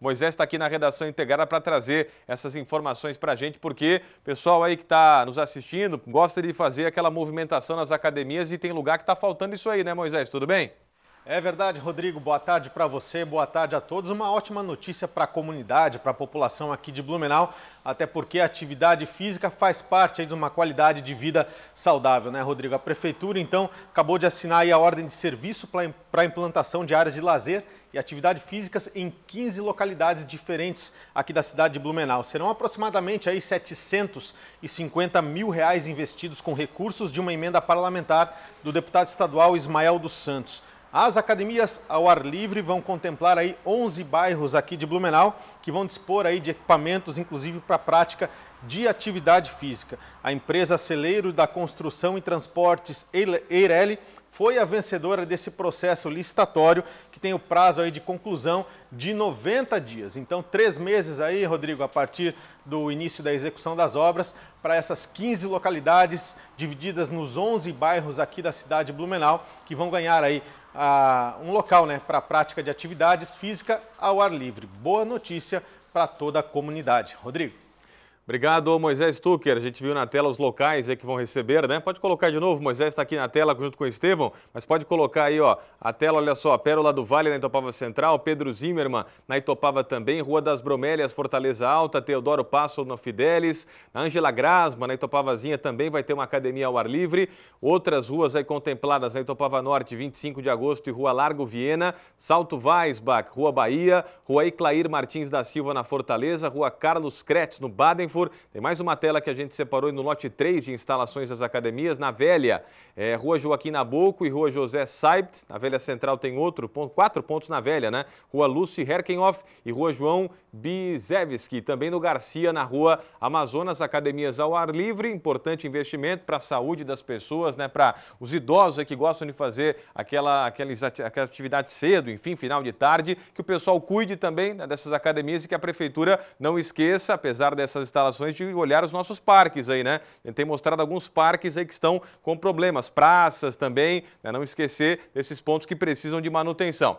Moisés está aqui na redação integrada para trazer essas informações para a gente, porque o pessoal aí que está nos assistindo gosta de fazer aquela movimentação nas academias e tem lugar que está faltando isso aí, né, Moisés? Tudo bem? É verdade, Rodrigo. Boa tarde para você, boa tarde a todos. Uma ótima notícia para a comunidade, para a população aqui de Blumenau, até porque a atividade física faz parte de uma qualidade de vida saudável, né, Rodrigo? A prefeitura, então, acabou de assinar a ordem de serviço para a implantação de áreas de lazer e atividade físicas em 15 localidades diferentes aqui da cidade de Blumenau. Serão aproximadamente aí 750 mil reais investidos com recursos de uma emenda parlamentar do deputado estadual Ismael dos Santos. As academias ao ar livre vão contemplar aí 11 bairros aqui de Blumenau que vão dispor aí de equipamentos, inclusive para prática de atividade física. A empresa Celeiro da Construção e Transportes Eireli foi a vencedora desse processo licitatório que tem o prazo aí de conclusão de 90 dias. Então, três meses aí, Rodrigo, a partir do início da execução das obras para essas 15 localidades divididas nos 11 bairros aqui da cidade de Blumenau que vão ganhar aí uh, um local né, para a prática de atividades física ao ar livre. Boa notícia para toda a comunidade. Rodrigo. Obrigado, Moisés Tucker. A gente viu na tela os locais que vão receber, né? Pode colocar de novo, Moisés está aqui na tela junto com o Estevão, mas pode colocar aí, ó, a tela, olha só, Pérola do Vale na Itopava Central, Pedro Zimmermann na Itopava também, Rua das Bromélias, Fortaleza Alta, Teodoro Passo na Fidelis, Ângela Grasma, na Itopavazinha também vai ter uma academia ao ar livre. Outras ruas aí contempladas, na Itopava Norte, 25 de agosto e Rua Largo Viena, Salto Weisbach, Rua Bahia, Rua Iclair Martins da Silva na Fortaleza, Rua Carlos Cretes no Baden tem mais uma tela que a gente separou no lote 3 de instalações das academias, na Velha, é, Rua Joaquim Nabuco e Rua José Saibt. Na Velha Central tem outro ponto, quatro pontos na Velha, né? Rua Lucy Herkenhoff e Rua João Bizevski. Também no Garcia, na Rua Amazonas, academias ao ar livre. Importante investimento para a saúde das pessoas, né? Para os idosos que gostam de fazer aquela, aquelas, aquelas atividades cedo, enfim, final de tarde. Que o pessoal cuide também né, dessas academias e que a prefeitura não esqueça, apesar dessas instalações, instalações de olhar os nossos parques aí, né? A gente tem mostrado alguns parques aí que estão com problemas, praças também, né? não esquecer esses pontos que precisam de manutenção.